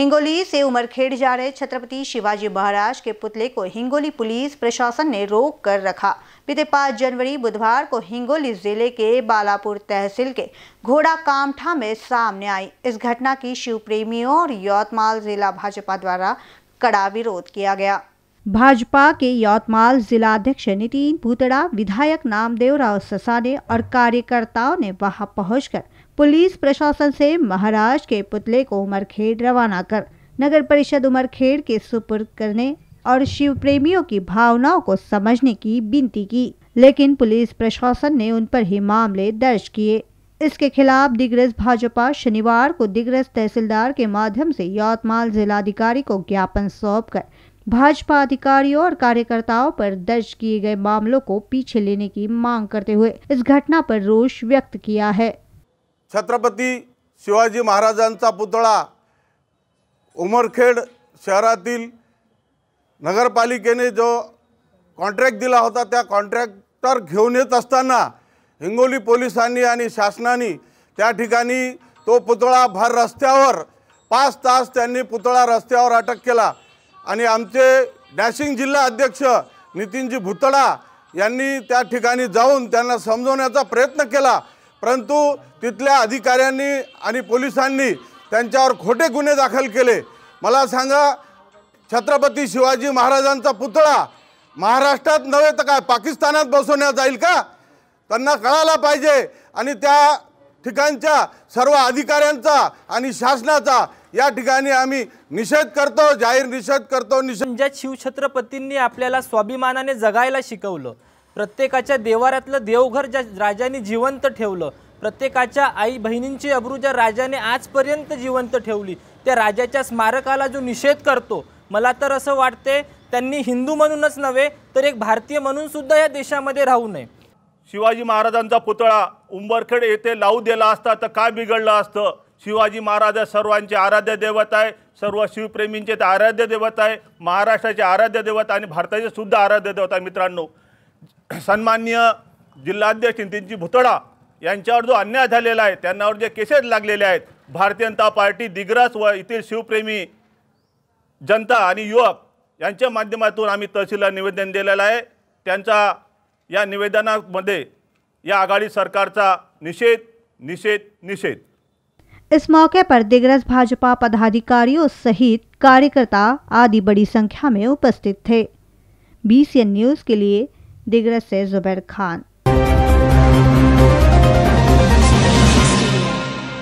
हिंगोली से उमरखेड़ जा रहे छत्रपति शिवाजी महाराज के पुतले को हिंगोली पुलिस प्रशासन ने रोक कर रखा बीते पाँच जनवरी बुधवार को हिंगोली जिले के बालापुर तहसील के घोड़ा कामठा में सामने आई इस घटना की शिव प्रेमियों और यौतमाल जिला भाजपा द्वारा कड़ा विरोध किया गया भाजपा के यौतमाल जिलाध्यक्ष नितिन भूतड़ा विधायक नामदेव राव ससाने और कार्यकर्ताओं ने वहां पहुंचकर पुलिस प्रशासन से महाराज के पुतले को उमरखेड़ रवाना कर नगर परिषद उमरखेड़ के सुपुर्द करने और शिव प्रेमियों की भावनाओं को समझने की विनती की लेकिन पुलिस प्रशासन ने उन पर ही मामले दर्ज किए इसके खिलाफ दिग्रस भाजपा शनिवार को दिग्रस तहसीलदार के माध्यम से यौतमाल जिलाधिकारी को ज्ञापन सौंप कर भाजपा अधिकारियों और कार्यकर्ताओं पर दर्ज किए गए मामलों को पीछे लेने की मांग करते हुए इस घटना पर रोष व्यक्त किया है छत्रपति शिवाजी महाराजांचा पुतळा उमरखेड नगर पालिके जो कॉन्ट्रैक्ट दिला होता त्या कॉन्ट्रॅक्टर घेऊन येत हिंगोली पोलिसांनी आणि तो पुतला भर रस्त्या पांच तास पुतला पुतळा अटक किया आणि आमचे डॅशिंग जिल्हा अध्यक्ष नितीनजी भुतडा यांनी त्या ठिकाणी जाऊन त्यांना समजवण्याचा प्रयत्न केला परंतु तिथल्या अधिकाऱ्यांनी आणि पोलिसांनी त्यांच्यावर खोटे गुन्हे दाखल केले मला सांगा छत्रपती शिवाजी महाराजांचा पुतळा महाराष्ट्रात नव्हे तर काय पाकिस्तानात बसवण्यात जाईल का त्यांना कळायला पाहिजे आणि त्या ठिकाणच्या सर्व अधिकाऱ्यांचा आणि शासनाचा या ठिकाणी आम्ही निषेध करतो जाहीर निषेध करतो निषेध ज्या शिवछत्रपतींनी आपल्याला स्वाभिमानाने जगायला शिकवलं प्रत्येकाच्या देवाऱ्यातलं देवघर ज्या राजाने जिवंत ठेवलं प्रत्येकाच्या आई बहिणींची अब्रू ज्या राजाने आजपर्यंत जिवंत ठेवली त्या राजाच्या स्मारकाला जो निषेध करतो मला तर असं वाटते त्यांनी हिंदू म्हणूनच नव्हे तर एक भारतीय म्हणूनसुद्धा या देशामध्ये राहू नये शिवाजी महाराजांचा पुतळा उंबरखेड येथे लावू दिला असता तर काय बिघडलं असतं शिवाजी महाराज सर्वांचे आराध्य दैवत आहे सर्व शिवप्रेमींचे ते आराध्य दैवत आहे महाराष्ट्राचे आराध्य दैवत आणि भारताचे सुद्धा आराध्य दैवत आहे मित्रांनो सन्मान्य जिल्हाध्यक्ष नितीनजी भुतळा यांच्यावर जो अन्याय झालेला आहे त्यांनावर जे केसेस लागलेले आहेत भारतीय जनता पार्टी दिग्रस व येथील शिवप्रेमी जनता आणि युवक यांच्या माध्यमातून आम्ही तहसीलला निवेदन दिलेलं आहे त्यांचा या निवेदनामध्ये या आघाडी सरकारचा निषेध निषेध निषेध इस मौके पर दिग्रस भाजपा पदाधिकारियों सहित कार्यकर्ता आदि बड़ी संख्या में उपस्थित थे बी न्यूज़ के लिए दिग्रस से जुबैर खान